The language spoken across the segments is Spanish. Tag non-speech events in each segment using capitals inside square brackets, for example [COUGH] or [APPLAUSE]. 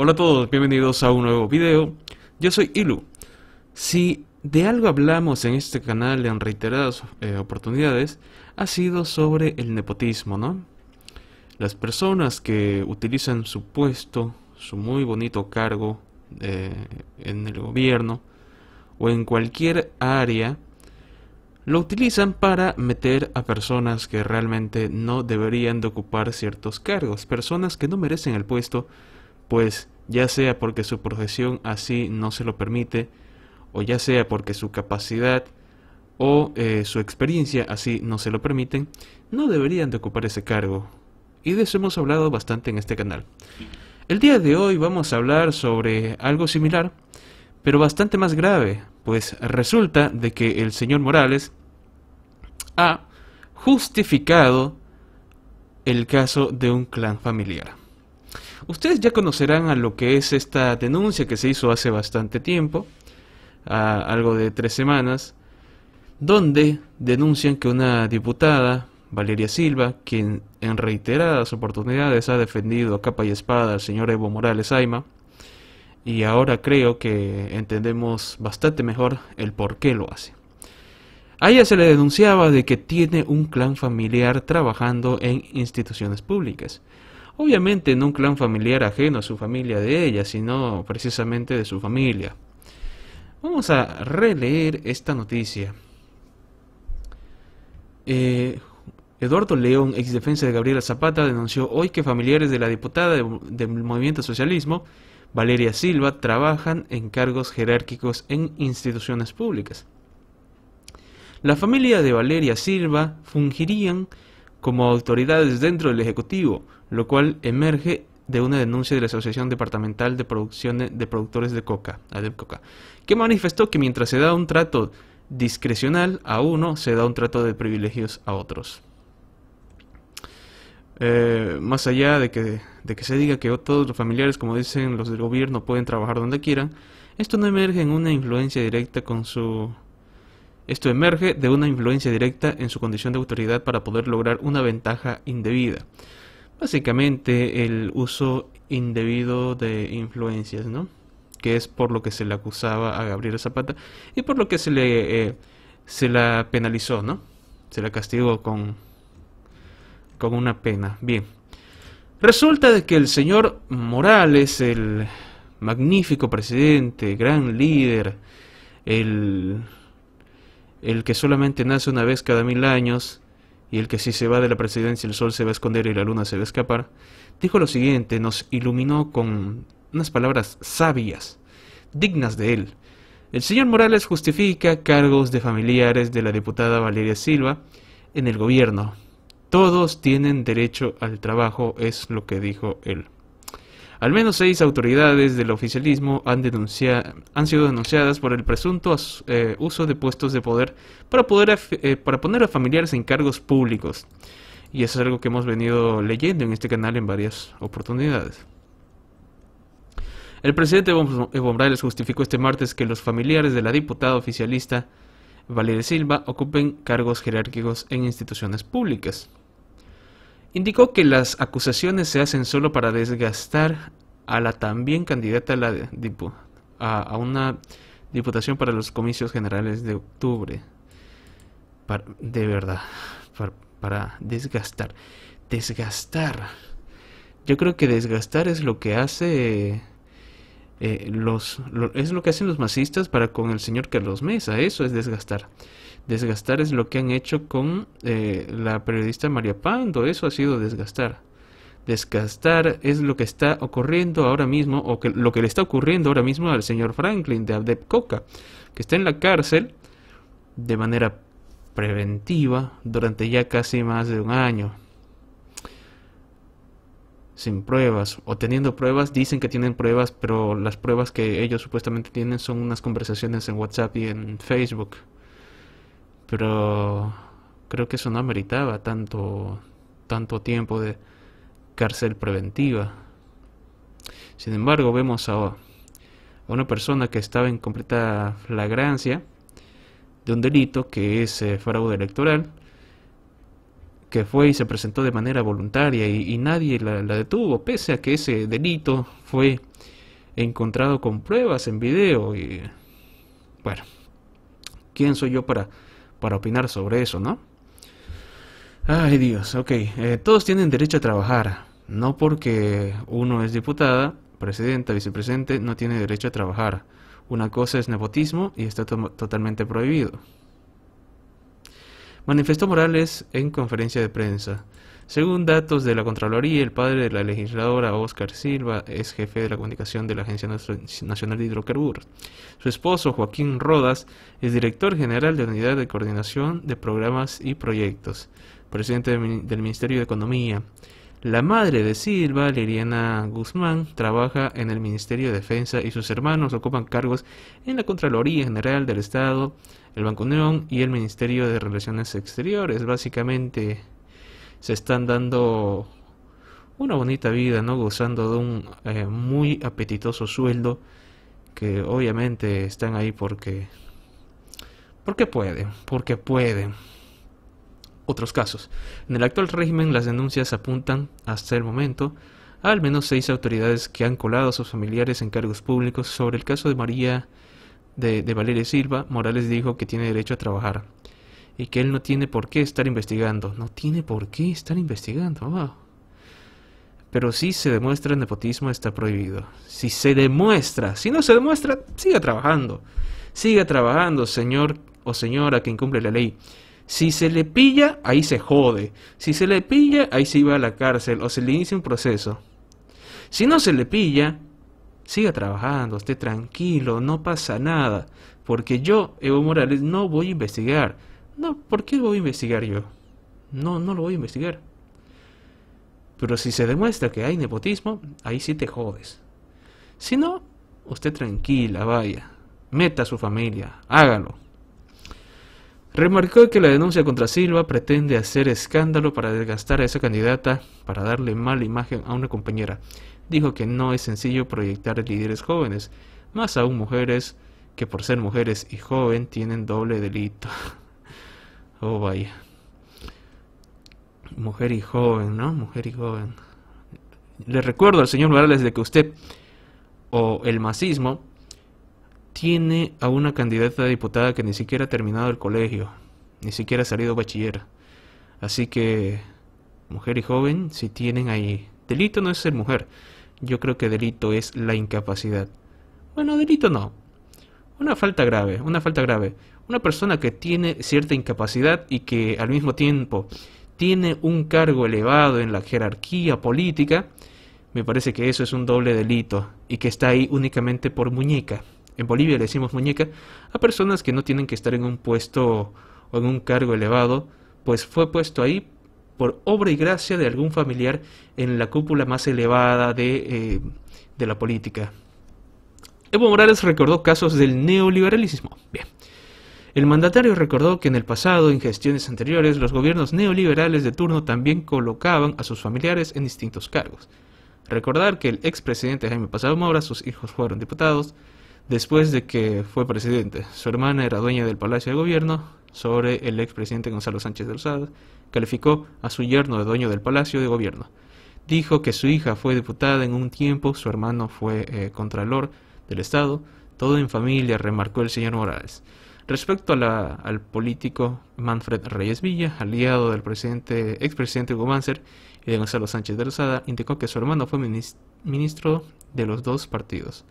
Hola a todos, bienvenidos a un nuevo video. Yo soy Ilu. Si de algo hablamos en este canal en reiteradas eh, oportunidades, ha sido sobre el nepotismo, ¿no? Las personas que utilizan su puesto, su muy bonito cargo eh, en el gobierno o en cualquier área, lo utilizan para meter a personas que realmente no deberían de ocupar ciertos cargos, personas que no merecen el puesto, pues ya sea porque su profesión así no se lo permite, o ya sea porque su capacidad o eh, su experiencia así no se lo permiten, no deberían de ocupar ese cargo. Y de eso hemos hablado bastante en este canal. El día de hoy vamos a hablar sobre algo similar, pero bastante más grave, pues resulta de que el señor Morales ha justificado el caso de un clan familiar. Ustedes ya conocerán a lo que es esta denuncia que se hizo hace bastante tiempo, a algo de tres semanas, donde denuncian que una diputada, Valeria Silva, quien en reiteradas oportunidades ha defendido a capa y espada al señor Evo Morales Aima, y ahora creo que entendemos bastante mejor el por qué lo hace. A ella se le denunciaba de que tiene un clan familiar trabajando en instituciones públicas, obviamente no un clan familiar ajeno a su familia de ella, sino precisamente de su familia. Vamos a releer esta noticia. Eh, Eduardo León, ex defensa de Gabriela Zapata, denunció hoy que familiares de la diputada del Movimiento Socialismo, Valeria Silva, trabajan en cargos jerárquicos en instituciones públicas. La familia de Valeria Silva fungirían como autoridades dentro del Ejecutivo, lo cual emerge de una denuncia de la Asociación Departamental de de Productores de Coca, ADEPCOCA, que manifestó que mientras se da un trato discrecional a uno, se da un trato de privilegios a otros. Eh, más allá de que, de que se diga que todos los familiares, como dicen los del gobierno, pueden trabajar donde quieran, esto no emerge en una influencia directa con su... Esto emerge de una influencia directa en su condición de autoridad para poder lograr una ventaja indebida. Básicamente el uso indebido de influencias, ¿no? Que es por lo que se le acusaba a Gabriel Zapata y por lo que se le eh, se la penalizó, ¿no? Se la castigó con con una pena. Bien. Resulta de que el señor Morales, el magnífico presidente, gran líder, el el que solamente nace una vez cada mil años, y el que si se va de la presidencia el sol se va a esconder y la luna se va a escapar, dijo lo siguiente, nos iluminó con unas palabras sabias, dignas de él. El señor Morales justifica cargos de familiares de la diputada Valeria Silva en el gobierno. Todos tienen derecho al trabajo, es lo que dijo él. Al menos seis autoridades del oficialismo han, sido denunciadas por el presunto eh, uso de puestos de poder para, eh, para poner a familiares en cargos públicos. Y eso es algo que hemos venido leyendo en este canal en varias oportunidades. El presidente Evo Morales justificó este martes que los familiares de la diputada oficialista Valeria Silva ocupen cargos jerárquicos en instituciones públicas. Indicó que las acusaciones se hacen solo para desgastar a la también candidata a, la una diputación para los comicios generales de octubre. de verdad, para, desgastar. Desgastar. Yo creo que desgastar es lo que hace... Eh, los, es lo que hacen los masistas para con el señor Carlos Mesa, eso es desgastar. Desgastar es lo que han hecho con eh, la periodista María Pando, eso ha sido desgastar. Desgastar es lo que está ocurriendo ahora mismo, o que, lo que le está ocurriendo ahora mismo al señor Franklin de Adep Coca, que está en la cárcel de manera preventiva durante ya casi más de un año. Sin pruebas o teniendo pruebas, dicen que tienen pruebas, pero las pruebas que ellos supuestamente tienen son unas conversaciones en WhatsApp y en Facebook pero creo que eso no ameritaba tanto, tanto tiempo de cárcel preventiva. Sin embargo, vemos a, una persona que estaba en completa flagrancia de un delito que es eh, fraude electoral, que fue y se presentó de manera voluntaria y, nadie la, la, detuvo, pese a que ese delito fue encontrado con pruebas en video. Y, bueno, ¿quién soy yo para para opinar sobre eso, ¿no? Ay Dios, ok. Eh, todos tienen derecho a trabajar. No porque uno es diputada, presidenta, vicepresidente, no tiene derecho a trabajar. Una cosa es nepotismo y está totalmente prohibido. Manifesto Morales en conferencia de prensa. Según datos de la Contraloría, el padre de la legisladora, Óscar Silva, es jefe de la comunicación de la Agencia Nacional de Hidrocarburos. Su esposo, Joaquín Rodas, es director general de la Unidad de Coordinación de Programas y Proyectos, presidente del Ministerio de Economía. La madre de Silva, Liliana Guzmán, trabaja en el Ministerio de Defensa y sus hermanos ocupan cargos en la Contraloría General del Estado, el Banco Unión y el Ministerio de Relaciones Exteriores. Básicamente, se están dando una bonita vida, ¿no? Gozando de un eh, muy apetitoso sueldo que obviamente están ahí porque porque pueden, porque pueden. Otros casos. En el actual régimen las denuncias apuntan hasta el momento a al menos seis autoridades que han colado a sus familiares en cargos públicos sobre el caso de María de, de Valeria Silva. Morales dijo que tiene derecho a trabajar y que él no tiene por qué estar investigando. No tiene por qué estar investigando. Ah. Pero si se demuestra el nepotismo está prohibido. Si se demuestra, si no se demuestra, siga trabajando. Siga trabajando, señor o señora que incumple la ley. Si se le pilla, ahí se jode. Si se le pilla, ahí se iba a la cárcel o se le inicia un proceso. Si no se le pilla, siga trabajando, esté tranquilo, no pasa nada. Porque yo, Evo Morales, no voy a investigar no, ¿por qué lo voy a investigar yo? No, no lo voy a investigar. Pero si se demuestra que hay nepotismo, ahí sí te jodes. Si no, usted tranquila, vaya. Meta a su familia, hágalo. Remarcó que la denuncia contra Silva pretende hacer escándalo para desgastar a esa candidata, para darle mala imagen a una compañera. Dijo que no es sencillo proyectar líderes jóvenes, más aún mujeres que por ser mujeres y joven tienen doble delito. [LAUGHS] Oh, vaya. Mujer y joven, ¿no? Mujer y joven. Le recuerdo al señor Morales de que usted, o el masismo, tiene a una candidata a diputada que ni siquiera ha terminado el colegio, ni siquiera ha salido bachiller. Así que, mujer y joven, si tienen ahí. Delito no es ser mujer. Yo creo que delito es la incapacidad. Bueno, delito no. Una falta grave, una falta grave. Una persona que tiene cierta incapacidad y que al mismo tiempo tiene un cargo elevado en la jerarquía política, me parece que eso es un doble delito y que está ahí únicamente por muñeca. En Bolivia le decimos muñeca a personas que no tienen que estar en un puesto o en un cargo elevado, pues fue puesto ahí por obra y gracia de algún familiar en la cúpula más elevada de, eh, de la política. Evo Morales recordó casos del neoliberalismo. Bien. El mandatario recordó que en el pasado, en gestiones anteriores, los gobiernos neoliberales de turno también colocaban a sus familiares en distintos cargos. Recordar que el expresidente Jaime Pasado Mora, sus hijos fueron diputados, después de que fue presidente. Su hermana era dueña del Palacio de Gobierno, sobre el expresidente Gonzalo Sánchez de Lozada, calificó a su yerno de dueño del Palacio de Gobierno. Dijo que su hija fue diputada en un tiempo, su hermano fue eh, contralor, del Estado, todo en familia, remarcó el señor Morales. Respecto al político Manfred Reyes Villa, aliado del presidente, expresidente Hugo y de Gonzalo Sánchez de Rosada, indicó que su hermano fue ministro de los dos partidos.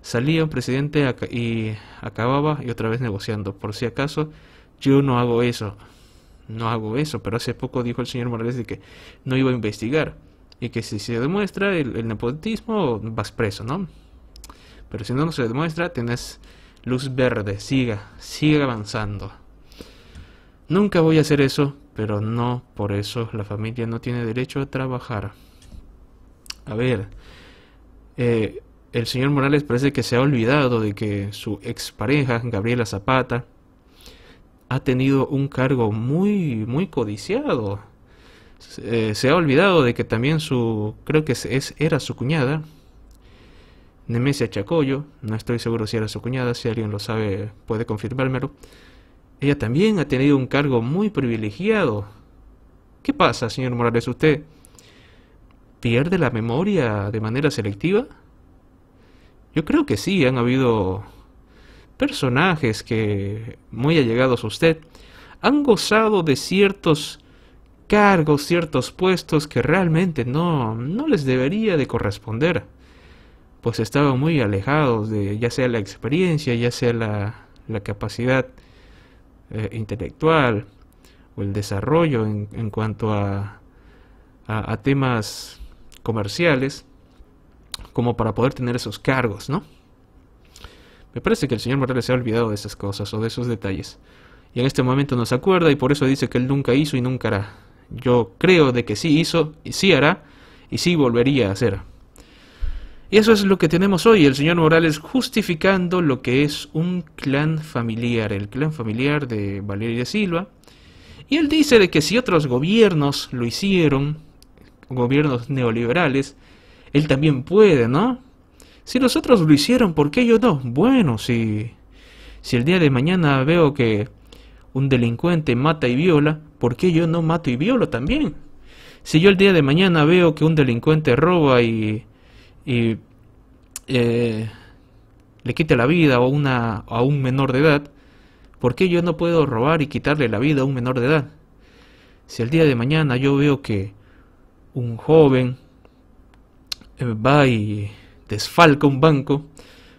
Salía un presidente y acababa y otra vez negociando. Por si acaso, yo no hago eso. No hago eso, pero hace poco dijo el señor Morales de que no iba a investigar y que si se demuestra el nepotismo vas preso, ¿no? Pero si no, no se demuestra, tenés luz verde. Siga, siga avanzando. Nunca voy a hacer eso, pero no por eso la familia no tiene derecho a trabajar. A ver, eh, el señor Morales parece que se ha olvidado de que su expareja, Gabriela Zapata, ha tenido un cargo muy, muy codiciado. Eh, se ha olvidado de que también su, creo que es, era su cuñada, Nemesia Chacoyo, no estoy seguro si era su cuñada, si alguien lo sabe puede confirmármelo. Ella también ha tenido un cargo muy privilegiado. ¿Qué pasa, señor Morales? ¿Usted pierde la memoria de manera selectiva? Yo creo que sí, han habido personajes que, muy allegados a usted, han gozado de ciertos cargos, ciertos puestos que realmente no, no les debería de corresponder pues estaban muy alejados de ya sea la experiencia, ya sea la, capacidad eh, intelectual o el desarrollo en, cuanto a, temas comerciales, como para poder tener esos cargos, ¿no? Me parece que el señor Morales se ha olvidado de esas cosas o de esos detalles. Y en este momento no se acuerda y por eso dice que él nunca hizo y nunca hará. Yo creo de que sí hizo y sí hará y sí volvería a hacer. Y eso es lo que tenemos hoy, el señor Morales justificando lo que es un clan familiar, el clan familiar de Valeria Silva. Y él dice de que si otros gobiernos lo hicieron, gobiernos neoliberales, él también puede, ¿no? Si los otros lo hicieron, ¿por qué yo no? Bueno, si, si el día de mañana veo que un delincuente mata y viola, ¿por qué yo no mato y violo también? Si yo el día de mañana veo que un delincuente roba y y eh, le quite la vida a, una, a un menor de edad, ¿por qué yo no puedo robar y quitarle la vida a un menor de edad? Si el día de mañana yo veo que un joven eh, va y desfalca un banco,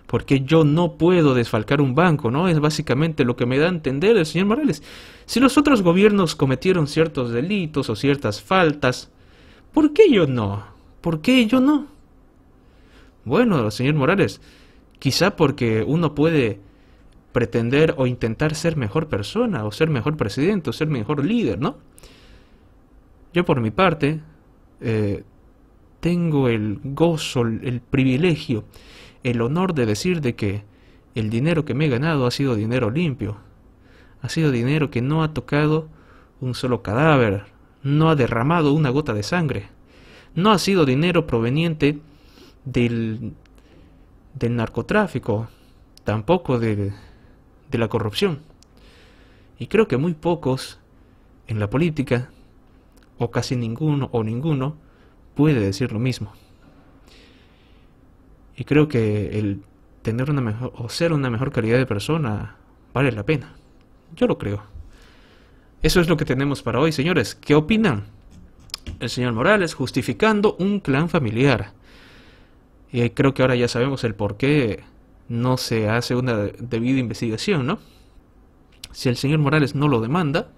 ¿por qué yo no puedo desfalcar un banco, ¿no? Es básicamente lo que me da a entender el señor Morales. Si los otros gobiernos cometieron ciertos delitos o ciertas faltas, ¿por qué yo no? ¿Por qué yo no? Bueno, señor Morales, quizá porque uno puede pretender o intentar ser mejor persona, o ser mejor presidente, o ser mejor líder, ¿no? Yo por mi parte, eh, tengo el gozo, el privilegio, el honor de decir de que el dinero que me he ganado ha sido dinero limpio, ha sido dinero que no ha tocado un solo cadáver, no ha derramado una gota de sangre, no ha sido dinero proveniente del, del narcotráfico, tampoco de, de la corrupción. Y creo que muy pocos en la política, o casi ninguno o ninguno, puede decir lo mismo. Y creo que el tener una mejor o ser una mejor calidad de persona vale la pena. Yo lo creo. Eso es lo que tenemos para hoy, señores. ¿Qué opinan? El señor Morales justificando un clan familiar creo que ahora ya sabemos el por qué no se hace una debida investigación, ¿no? Si el señor Morales no lo demanda,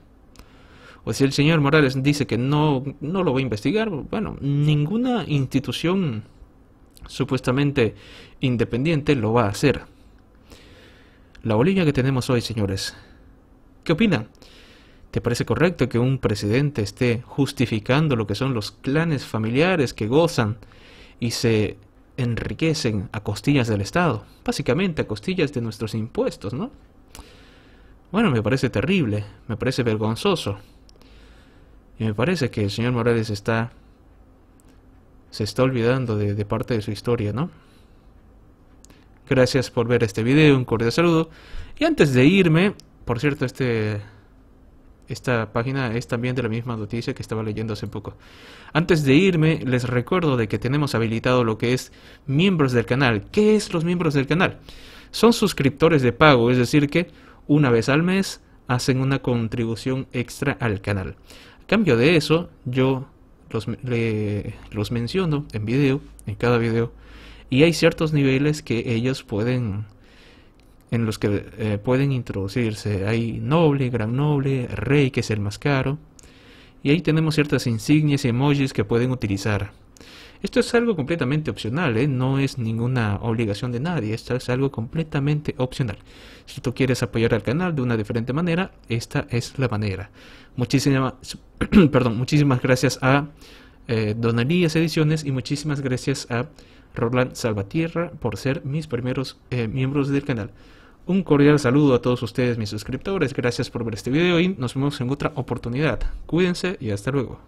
o si el señor Morales dice que no, no lo va a investigar, bueno, ninguna institución supuestamente independiente lo va a hacer. La bolilla que tenemos hoy, señores, ¿qué opinan? ¿Te parece correcto que un presidente esté justificando lo que son los clanes familiares que gozan y se enriquecen a costillas del Estado, básicamente a costillas de nuestros impuestos, ¿no? Bueno, me parece terrible, me parece vergonzoso. Y me parece que el señor Morales está se está olvidando de, de, parte de su historia, ¿no? Gracias por ver este video, un cordial saludo. Y antes de irme, por cierto, este esta página es también de la misma noticia que estaba leyendo hace poco. Antes de irme, les recuerdo de que tenemos habilitado lo que es miembros del canal. ¿Qué es los miembros del canal? Son suscriptores de pago, es decir que una vez al mes hacen una contribución extra al canal. A cambio de eso, yo los, los menciono en video, en cada video, y hay ciertos niveles que ellos pueden en los que eh, pueden introducirse. Hay noble, gran noble, rey, que es el más caro. Y ahí tenemos ciertas insignias y emojis que pueden utilizar. Esto es algo completamente opcional, ¿eh? no es ninguna obligación de nadie, esto es algo completamente opcional. Si tú quieres apoyar al canal de una diferente manera, esta es la manera. muchísimas [CLEARS THROAT] perdón, muchísimas gracias a eh, Donalías Ediciones y muchísimas gracias a Roland Salvatierra por ser mis primeros eh, miembros del canal. Un cordial saludo a todos ustedes mis suscriptores, gracias por ver este video y nos vemos en otra oportunidad. Cuídense y hasta luego.